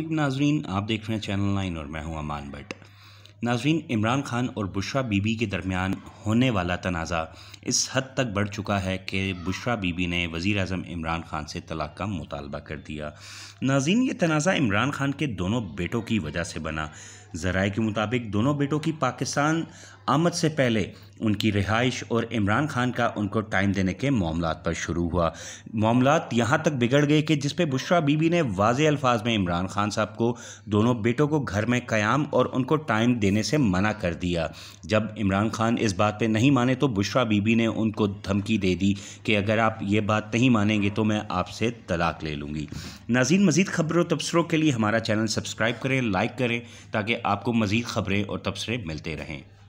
नाजरीन आप देख रहे हैं चैनल नाइन और मैं हूं अमान भट्ट नाजरीन इमरान खान और बुशरा बीबी के दरमियान होने वाला तनाज़ा इस हद तक बढ़ चुका है कि बुशरा बीबी ने वज़ी अजम इमरान खान से तलाक का मुतालबा कर दिया नाजीन ये तनाज़ा इमरान खान के दोनों बेटों की वजह से बना ज़राए के मुताबिक दोनों बेटों की पाकिस्तान आमद से पहले उनकी रिहाइश और इमरान खान का उनको टाइम देने के मामला पर शुरू हुआ मामला यहाँ तक बिगड़ गए कि जिस पे बुशरा बीबी ने वाज अल्फाज में इमरान खान साहब को दोनों बेटों को घर में क़याम और उनको टाइम देने से मना कर दिया जब इमरान खान इस बात पर नहीं माने तो बुशरा बीबी ने उनको धमकी दे दी कि अगर आप ये बात नहीं मानेंगे तो मैं आपसे तलाक ले लूँगी नाजीन मजीद खबरों तबसरों के लिए हमारा चैनल सब्सक्राइब करें लाइक करें ताकि आपको मज़ीद ख़बरें और तबसरे मिलते रहें